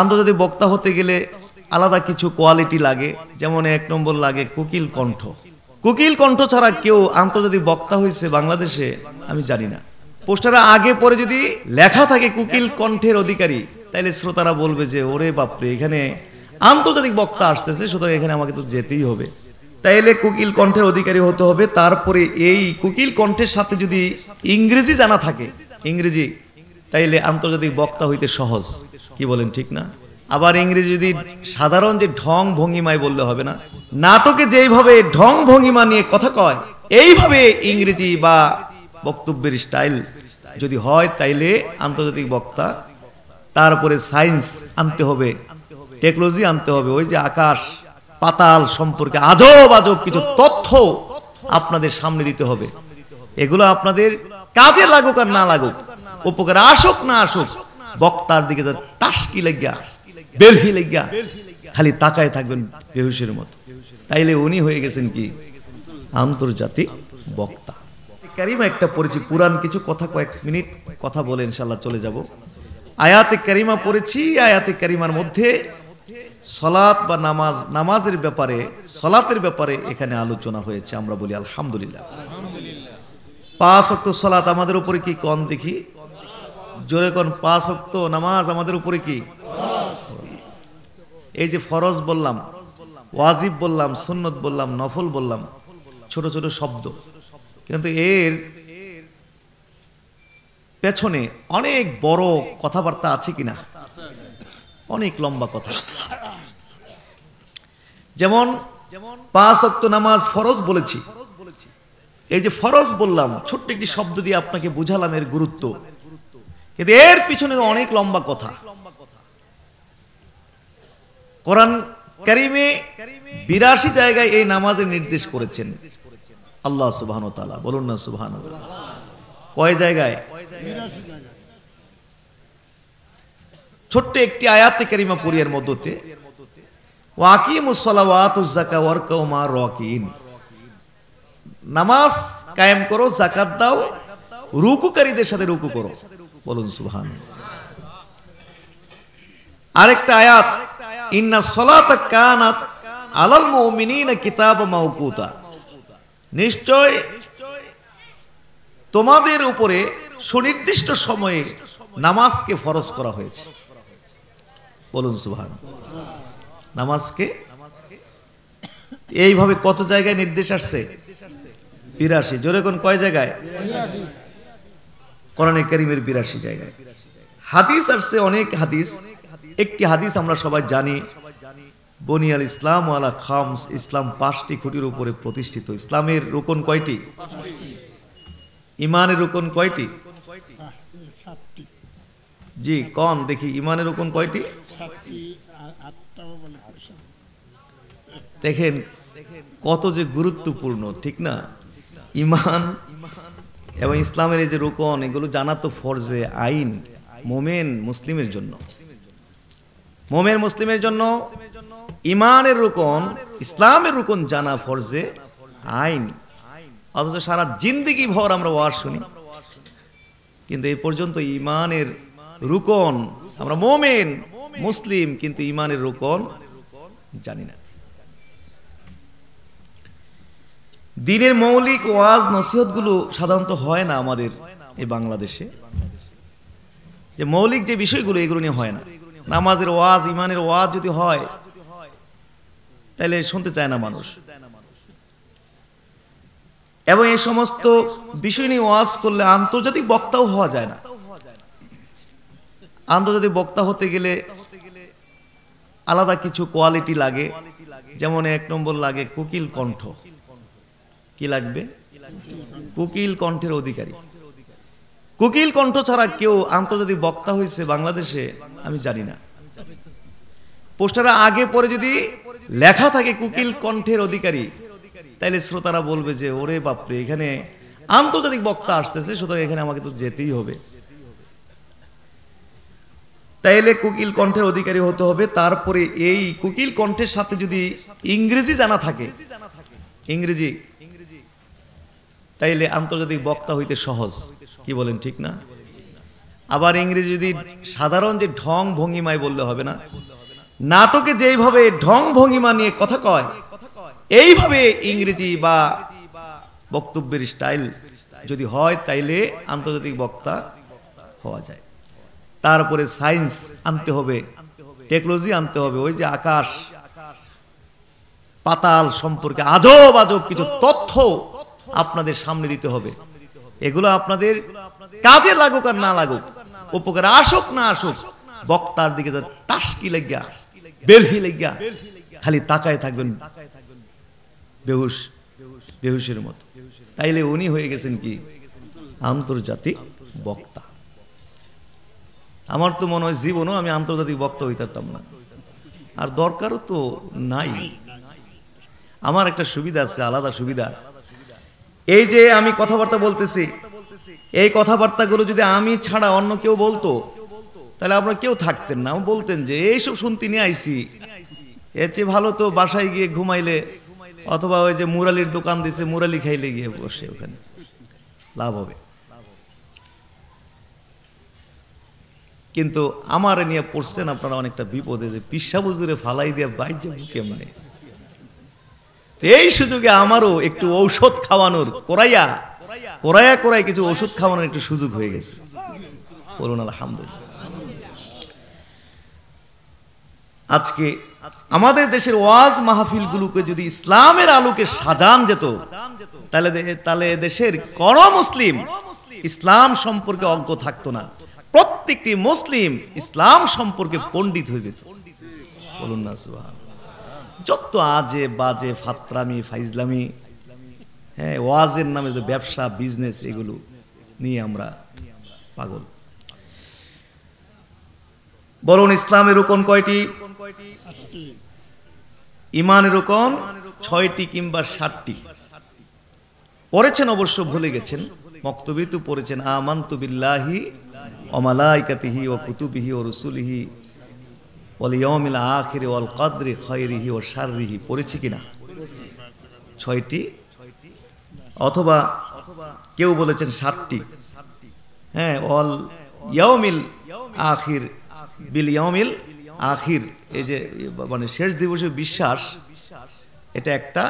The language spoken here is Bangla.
আন্তর্জাতিক বক্তা হতে গেলে আলাদা কিছু কোয়ালিটি লাগে যেমন এক নম্বর লাগে কুকিল কণ্ঠ কুকিল কণ্ঠ ছাড়া কেউ আন্তর্জাতিক বক্তা হয়েছে বাংলাদেশে আমি জানি না পোস্টারে আগে পরে যদি লেখা থাকে কুকিল কণ্ঠের অধিকারী তাইলে শ্রোতারা বলবে যে ওরে বাপরে এখানে আন্তর্জাতিক বক্তা আসতেছে সুতরাং এখানে আমাকে তো যেতেই হবে তাইলে কুকিল কণ্ঠের অধিকারী হতে হবে তারপরে এই কুকিল কণ্ঠের সাথে যদি ইংরেজি জানা থাকে ইংরেজি তাইলে আন্তর্জাতিক বক্তা হইতে সহজ কি বলেন ঠিক না আবার ইংরেজি যদি সাধারণ যে ঢং ভঙ্গিমায় বললে হবে না নাটকে যেইভাবে ঢং ভঙ্গিমা নিয়ে কথা কয় এইভাবে ইংরেজি বা বক্তব্যের স্টাইল যদি হয় তাইলে আন্তর্জাতিক বক্তা তারপরে সায়েন্স আনতে হবে টেকনোলজি আনতে হবে ওই যে আকাশ পাতাল সম্পর্কে আজব আজব কিছু তথ্য আপনাদের সামনে দিতে হবে এগুলো আপনাদের কাজে লাগুক আর না লাগুক উপকার আসুক না আসুক বক্তার দিকে আশকি লাগিয়া বেলহি লাগিয়া খালি তাকায় থাকবেন বেহুশের মতো তাইলে উনি হয়ে গেছেন কি আন্তর্জাতিক বক্তা কারিমা একটা পড়েছি পুরান কিছু কথা কয়েক মিনিট কথা বলে ইনশাল্লাহ চলে যাব আয়াতে কারিমা পড়েছি আয়াতে কারিমার মধ্যে সলাত বা নামাজ নামাজের ব্যাপারে সলাতের ব্যাপারে এখানে আলোচনা হয়েছে আমরা বলি আলহামদুলিল্লাহ পাঁচ অক্ট সলাত আমাদের উপরে কি কন দেখি জোরে কোন পাঁচ অক্ত নামাজ আমাদের উপরে কি এই যে ফরজ বললাম ওয়াজিব বললাম সুন্নত বললাম নফল বললাম ছোট ছোট শব্দ কিন্তু এর পেছনে অনেক বড় কথাবার্তা আছে কিনা অনেক লম্বা কথা যেমন পাঁচ অক্ত নামাজ ফরজ বলেছি এই যে ফরজ বললাম ছোট্ট একটি শব্দ দিয়ে আপনাকে বুঝালাম এর গুরুত্ব কিন্তু এর পিছনে অনেক লম্বা কথা কোরআন করিমে বিরাশি জায়গায় এই নামাজের নির্দেশ করেছেন আল্লাহ সুবাহ বলুন না সুবাহ কয় জায়গায় ছোট্ট একটি আয়াতে নামাজ কায়েম করো জাকাত দাও রুকুকারীদের সাথে রুকু করো বলুন সুহান আরেকটা আয়াত ইন্না সলাত কানাত আলাল মুমিনিনা কিতাব মাউকুতা নিশ্চয় তোমাদের উপরে সুনির্দিষ্ট সময়ে নামাজকে ফরজ করা হয়েছে বলুন সুহান নামাজকে এইভাবে কত জায়গায় নির্দেশ আসছে বিরাশি জোরে কোন কয় জায়গায় কোরআনে করিমের বিরাশি জায়গায় হাদিস আসছে অনেক হাদিস একটি হাদিস আমরা সবাই জানি বনিয়াল ইসলাম আলা খামস ইসলাম পাঁচটি খুঁটির উপরে প্রতিষ্ঠিত ইসলামের রোকন কয়টি ইমানের রোকন কয়টি জি কন দেখি ইমানের রোকন কয়টি দেখেন কত যে গুরুত্বপূর্ণ ঠিক না ইমান এবং ইসলামের এই যে রোকন এগুলো জানা তো ফরজে আইন মোমেন মুসলিমের জন্য মোমেন মুসলিমের জন্য ইমানের রোকন ইসলামের রোকন জানা ফরজে আইন অথচ সারা জিন্দিগি ভর আমরা ওয়ার শুনি কিন্তু এই পর্যন্ত ইমানের রুকন আমরা মোমেন মুসলিম কিন্তু ইমানের রুকন জানি না দিনের মৌলিক ওয়াজ নসিহতগুলো সাধারণত হয় না আমাদের এই বাংলাদেশে যে মৌলিক যে বিষয়গুলো এগুলো নিয়ে হয় না নামাজের ওয়াজ ইমানের ওয়াজ যদি হয় তাহলে শুনতে চায় না মানুষ এবং এই সমস্ত বিষয় নিয়ে ওয়াজ করলে আন্তর্জাতিক বক্তাও হওয়া যায় না আন্তর্জাতিক বক্তা হতে গেলে আলাদা কিছু কোয়ালিটি লাগে যেমন এক নম্বর লাগে কোকিল কণ্ঠ কি লাগবে কুকিল কণ্ঠের অধিকারী কুকিল কণ্ঠ ছাড়া কেউ আন্তর্জাতিক বক্তা হয়েছে বাংলাদেশে আমি জানি না পোস্টারে আগে পরে যদি লেখা থাকে কুকিল কণ্ঠের অধিকারী তাইলে শ্রোতারা বলবে যে ওরে বাপরে এখানে আন্তর্জাতিক বক্তা আসতেছে সুতরাং এখানে আমাকে তো যেতেই হবে তাইলে কুকিল কণ্ঠের অধিকারী হতে হবে তারপরে এই কুকিল কণ্ঠের সাথে যদি ইংরেজি জানা থাকে ইংরেজি তাইলে আন্তর্জাতিক বক্তা হইতে সহজ কি বলেন ঠিক না আবার ইংরেজি যদি সাধারণ যে ঢং ভঙ্গিমায় বললে হবে না নাটকে যেইভাবে ঢং ভঙ্গিমা নিয়ে কথা কয় এইভাবে ইংরেজি বা বক্তব্যের স্টাইল যদি হয় তাইলে আন্তর্জাতিক বক্তা হওয়া যায় তারপরে সায়েন্স আনতে হবে টেকনোলজি আনতে হবে ওই যে আকাশ পাতাল সম্পর্কে আজব আজব কিছু তথ্য আপনাদের সামনে দিতে হবে এগুলো আপনাদের কাজে লাগুক আর না লাগুক উপকার আসুক না আসুক বক্তার দিকে টাসকি লেগিয়া বেলহি লেগা খালি তাকায় থাকবেন বেহুশ বেহুশের মতো তাইলে উনি হয়ে গেছেন কি আন্তর্জাতিক বক্তা আমার তো মনে হয় জীবনও আমি আন্তর্জাতিক বক্তা হইতাম না আর দরকারও তো নাই আমার একটা সুবিধা আছে আলাদা সুবিধা এই যে আমি কথাবার্তা বলতেছি এই কথাবার্তাগুলো যদি আমি ছাড়া অন্য কেউ বলতো তাহলে আপনারা কেউ থাকতেন না বলতেন যে এইসব শুনতে নিয়ে আইসি এর চেয়ে ভালো তো বাসায় গিয়ে ঘুমাইলে অথবা ওই যে মুরালির দোকান দিছে মুরালি খাইলে গিয়ে বসে ওখানে লাভ হবে কিন্তু আমার নিয়ে পড়ছেন আপনারা অনেকটা বিপদে যে পিসাবুজুরে ফালাই দিয়ে বাইর কেমনে এই সুযোগে আমারও একটু ঔষধ খাওয়ানোর কোরাইয়া কোরাইয়া কোরাই কিছু ওষুধ খাওয়ানোর একটু সুযোগ হয়ে গেছে বলুন আলহামদুলিল্লাহ আজকে আমাদের দেশের ওয়াজ মাহফিল গুলোকে যদি ইসলামের আলোকে সাজান যেত তাহলে তাহলে দেশের কোন মুসলিম ইসলাম সম্পর্কে অজ্ঞ থাকতো না প্রত্যেকটি মুসলিম ইসলাম সম্পর্কে পণ্ডিত হয়ে যেত বলুন না সুবহান যত আজে বাজে ফাতরামি ফাইজলামি হ্যাঁ ওয়াজের নামে ব্যবসা বিজনেস এগুলো নিয়ে আমরা পাগল বরং ইসলামের রোকন কয়টি ইমানের রোকন ছয়টি কিংবা ষাটটি পড়েছেন অবশ্য ভুলে গেছেন বক্তব্য তো পড়েছেন আমান বিল্লাহি অমালাইকাতিহি ও কুতুবিহি ও রসুলিহি ওয়াল ইয়মিল আখির ওয়াল কাদরি খয়রিহি ও সাররিহি পড়েছি কিনা ছয়টি অথবা কেউ বলেছেন সাতটি হ্যাঁ অল ইয়মিল আখির বিল ইয়মিল আখির এই যে মানে শেষ দিবসে বিশ্বাস এটা একটা